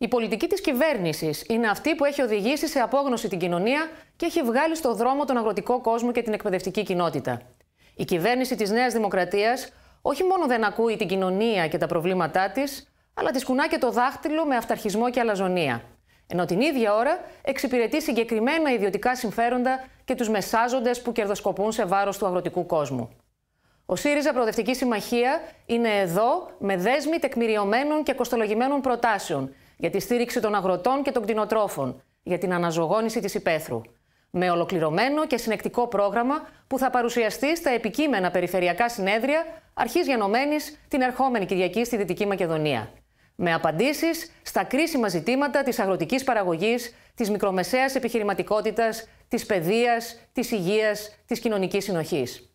Η πολιτική της κυβέρνησης είναι αυτή που έχει οδηγήσει σε απόγνωση την κοινωνία και έχει βγάλει στο δρόμο τον αγροτικό κόσμο και την εκπαιδευτική κοινότητα. Η κυβέρνηση της Νέας Δημοκρατίας όχι μόνο δεν ακούει την κοινωνία και τα προβλήματά της, αλλά τη κουνά και το δάχτυλο με αυταρχισμό και αλαζονία. Ενώ την ίδια ώρα εξυπηρετεί συγκεκριμένα ιδιωτικά συμφέροντα και τους μεσάζοντες που κερδοσκοπούν σε βάρος του αγροτικού κόσμου. Ο ΣΥΡΙΖΑ Προοδευτική Συμμαχία είναι εδώ με δέσμη τεκμηριωμένων και κοστολογημένων προτάσεων για τη στήριξη των αγροτών και των κτηνοτρόφων, για την αναζωογόνηση της υπαίθρου. Με ολοκληρωμένο και συνεκτικό πρόγραμμα που θα παρουσιαστεί στα επικείμενα περιφερειακά συνέδρια αρχής Γενομένης την ερχόμενη Κυριακή στη Δυτική Μακεδονία. Με απαντήσεις στα κρίσιμα ζητήματα της αγροτικής παραγωγής, της μικρομεσαίας επιχειρηματικότητας, της παιδείας, της υγείας, της κοινωνικής συνοχής.